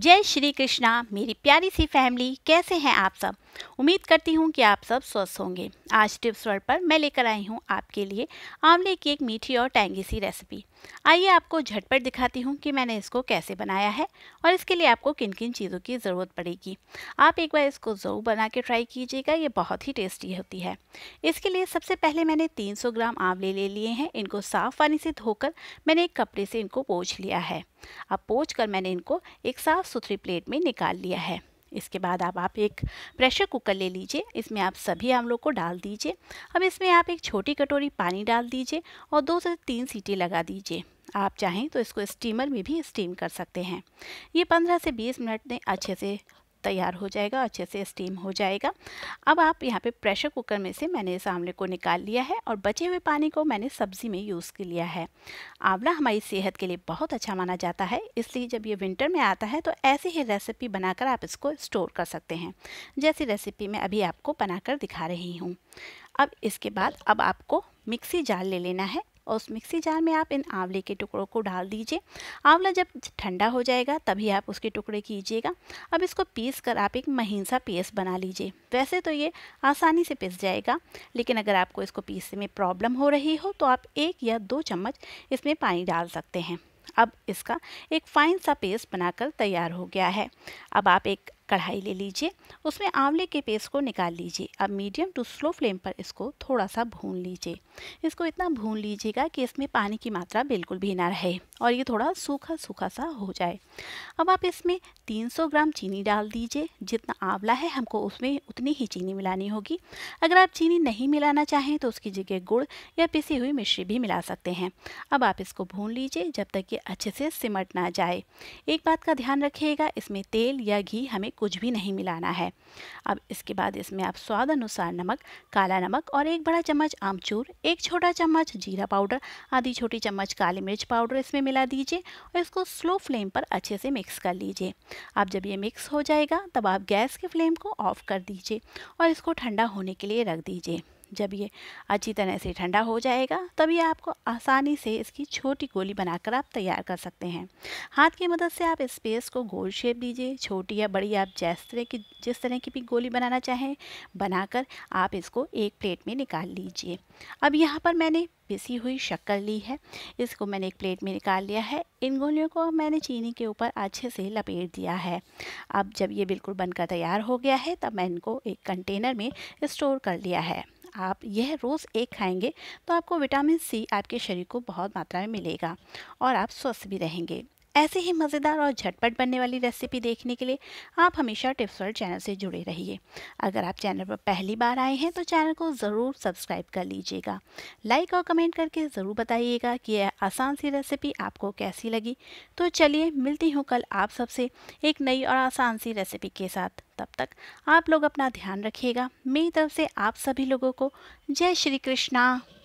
जय श्री कृष्णा मेरी प्यारी सी फैमिली कैसे हैं आप सब उम्मीद करती हूँ कि आप सब स्वस्थ होंगे आज टिप्स वर्ड पर मैं लेकर आई हूँ आपके लिए आंवले की एक मीठी और टैंगी सी रेसिपी आइए आपको झटपट दिखाती हूँ कि मैंने इसको कैसे बनाया है और इसके लिए आपको किन किन चीज़ों की ज़रूरत पड़ेगी आप एक बार इसको ज़रूर बना के ट्राई कीजिएगा ये बहुत ही टेस्टी होती है इसके लिए सबसे पहले मैंने तीन ग्राम आंवले ले लिए हैं इनको साफ़ पानी से धोकर मैंने एक कपड़े से इनको पोछ लिया है अब पोच कर मैंने इनको एक साफ़ सुथरी प्लेट में निकाल लिया है इसके बाद आप आप एक प्रेशर कुकर ले लीजिए इसमें आप सभी आमलों को डाल दीजिए अब इसमें आप एक छोटी कटोरी पानी डाल दीजिए और दो से तीन सीटी लगा दीजिए आप चाहें तो इसको स्टीमर में भी स्टीम कर सकते हैं ये 15 से 20 मिनट में अच्छे से तैयार हो जाएगा अच्छे से स्टीम हो जाएगा अब आप यहाँ पे प्रेशर कुकर में से मैंने इस आंवले को निकाल लिया है और बचे हुए पानी को मैंने सब्ज़ी में यूज़ कर लिया है आंवला हमारी सेहत के लिए बहुत अच्छा माना जाता है इसलिए जब ये विंटर में आता है तो ऐसी ही रेसिपी बनाकर आप इसको स्टोर कर सकते हैं जैसी रेसिपी मैं अभी आपको बनाकर दिखा रही हूँ अब इसके बाद अब आपको मिक्सी जाल ले लेना है और उस मिक्सी जार में आप इन आंवले के टुकड़ों को डाल दीजिए आंवला जब ठंडा हो जाएगा तभी आप उसके टुकड़े कीजिएगा अब इसको पीस कर आप एक महीन सा पेस्ट बना लीजिए वैसे तो ये आसानी से पिस जाएगा लेकिन अगर आपको इसको पीसने में प्रॉब्लम हो रही हो तो आप एक या दो चम्मच इसमें पानी डाल सकते हैं अब इसका एक फ़ाइन सा पेस्ट बनाकर तैयार हो गया है अब आप एक कढ़ाई ले लीजिए उसमें आंवले के पेस्ट को निकाल लीजिए अब मीडियम टू स्लो फ्लेम पर इसको थोड़ा सा भून लीजिए इसको इतना भून लीजिएगा कि इसमें पानी की मात्रा बिल्कुल भी ना रहे और ये थोड़ा सूखा सूखा सा हो जाए अब आप इसमें 300 ग्राम चीनी डाल दीजिए जितना आंवला है हमको उसमें उतनी ही चीनी मिलानी होगी अगर आप चीनी नहीं मिलाना चाहें तो उसकी जगह गुड़ या पिसी हुई मिश्री भी मिला सकते हैं अब आप इसको भून लीजिए जब तक ये अच्छे से सिमट ना जाए एक बात का ध्यान रखिएगा इसमें तेल या घी हमें कुछ भी नहीं मिलाना है अब इसके बाद इसमें आप स्वाद अनुसार नमक काला नमक और एक बड़ा चम्मच आमचूर एक छोटा चम्मच जीरा पाउडर आधी छोटी चम्मच काली मिर्च पाउडर इसमें मिला दीजिए और इसको स्लो फ्लेम पर अच्छे से मिक्स कर लीजिए अब जब ये मिक्स हो जाएगा तब आप गैस के फ्लेम को ऑफ कर दीजिए और इसको ठंडा होने के लिए रख दीजिए जब ये अच्छी तरह से ठंडा हो जाएगा तभी आपको आसानी से इसकी छोटी गोली बनाकर आप तैयार कर सकते हैं हाथ की मदद से आप स्पेस को गोल शेप दीजिए छोटी या बड़ी आप जिस तरह की जिस तरह की भी गोली बनाना चाहें बनाकर आप इसको एक प्लेट में निकाल लीजिए अब यहाँ पर मैंने पिसी हुई शक्कर ली है इसको मैंने एक प्लेट में निकाल लिया है इन गोलियों को मैंने चीनी के ऊपर अच्छे से लपेट दिया है अब जब ये बिल्कुल बनकर तैयार हो गया है तब मैं इनको एक कंटेनर में स्टोर कर लिया है आप यह रोज़ एक खाएंगे तो आपको विटामिन सी आपके शरीर को बहुत मात्रा में मिलेगा और आप स्वस्थ भी रहेंगे ऐसे ही मज़ेदार और झटपट बनने वाली रेसिपी देखने के लिए आप हमेशा टिप्स वर्ल्ड चैनल से जुड़े रहिए अगर आप चैनल पर पहली बार आए हैं तो चैनल को ज़रूर सब्सक्राइब कर लीजिएगा लाइक और कमेंट करके ज़रूर बताइएगा कि यह आसान सी रेसिपी आपको कैसी लगी तो चलिए मिलती हूँ कल आप सबसे एक नई और आसान सी रेसिपी के साथ तब तक आप लोग अपना ध्यान रखिएगा मेरी तरफ से आप सभी लोगों को जय श्री कृष्णा